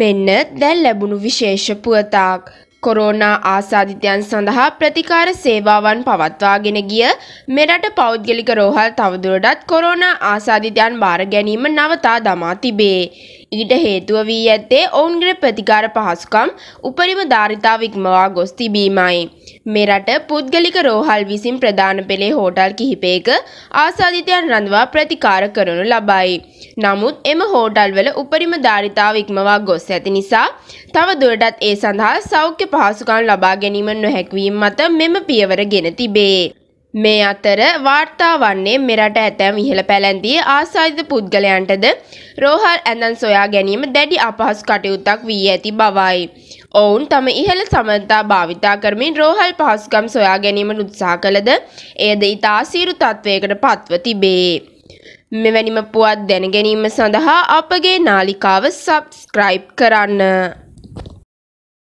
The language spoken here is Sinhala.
මෙන්න දැන් ලැබුණු විශේෂ පුවතක්. කොරෝනා ආසාධිතයන් සඳහා ප්‍රතිකාර සේවාවන් පවත්වාගෙන ගිය මෙරට පෞද්ගලික රෝහල් තවදුරටත් කොරෝනා ආසාධිතයන් බාර ගැනීම නවතා දමා තිබේ. ඊට හේතුව වී ඇත්තේ ඔවුන්ගේ ප්‍රතිකාර පහසුකම් උපරිම ධාරිතාව ඉක්මවා ගොස් තිබීමයි. මෙරට පුද්ගලික රෝහල් විසින් ප්‍රධාන පෙළේ හෝටල් කිහිපයක ආසාධිතයන් රඳවා ප්‍රතිකාර කරනු ලබයි. නමුත් එම හෝටල්වල උපරිම ධාරිතාව ඉක්මවා ගොස් ඇති නිසා තව දුරටත් ඒ සඳහා සෞඛ්‍ය පහසුකම් ලබා ගැනීම නොහැකිවීම මත මෙම පියවර ගෙන තිබේ. මේ අතර වාර්තා වන්නේ මෙරට ඇතැම් ඉහළ පැලැන්දී ආසාධිත පුද්ගලයන්ටද රෝහල් ඇඳන් සොයා ගැනීම දැඩි අපහසු කටයුත්තක් වී ඇති බවයි. ඔවුන් තම ඉහළ සමන්තා භාවිතා කරමින් රෝහල් පහසුකම් සොයා ගැනීමට උත්සාහ කළද එයද ඉතා සීරු තත්ත්වයකට පත්ව තිබේ. මෙවැනිම පුවත් දැනගැනීම සඳහා අපගේ නාලිකාව සබස්ක්‍රයිබ් කරන්න.